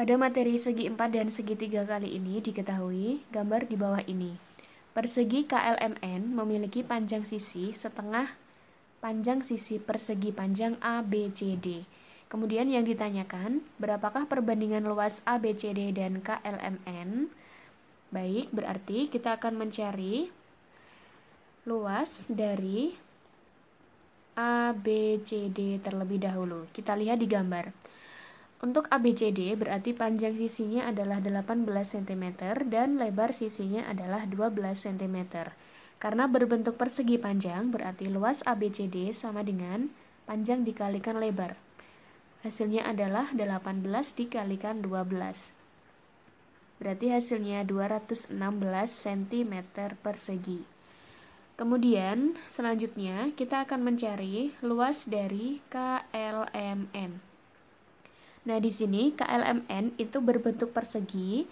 Pada materi segi 4 dan segi 3 kali ini diketahui gambar di bawah ini. Persegi KLMN memiliki panjang sisi setengah panjang sisi persegi panjang ABCD. Kemudian yang ditanyakan, berapakah perbandingan luas ABCD dan KLMN? Baik, berarti kita akan mencari luas dari ABCD terlebih dahulu. Kita lihat di gambar. Untuk ABCD berarti panjang sisinya adalah 18 cm dan lebar sisinya adalah 12 cm. Karena berbentuk persegi panjang berarti luas ABCD sama dengan panjang dikalikan lebar. Hasilnya adalah 18 dikalikan 12. Berarti hasilnya 216 cm persegi. Kemudian selanjutnya kita akan mencari luas dari KLMN Nah, di sini KLMN itu berbentuk persegi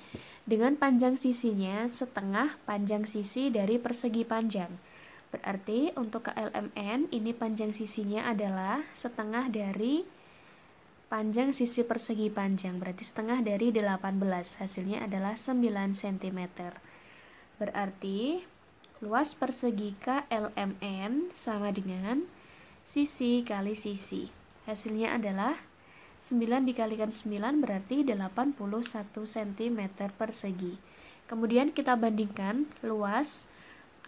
dengan panjang sisinya setengah panjang sisi dari persegi panjang. Berarti untuk KLMN ini panjang sisinya adalah setengah dari panjang sisi persegi panjang. Berarti setengah dari 18. Hasilnya adalah 9 cm. Berarti luas persegi KLMN sama dengan sisi kali sisi. Hasilnya adalah 9 dikalikan 9 berarti 81 cm persegi. Kemudian kita bandingkan luas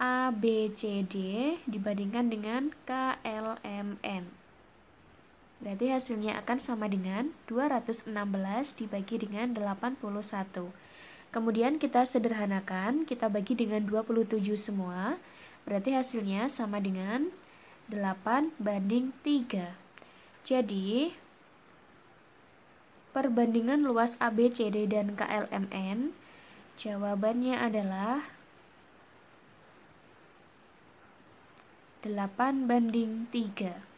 ABCD dibandingkan dengan KLMN. Berarti hasilnya akan sama dengan 216 dibagi dengan 81. Kemudian kita sederhanakan, kita bagi dengan 27 semua. Berarti hasilnya sama dengan 8 banding 3. Jadi, perbandingan luas ABCD dan KLMN? Jawabannya adalah 8 banding 3.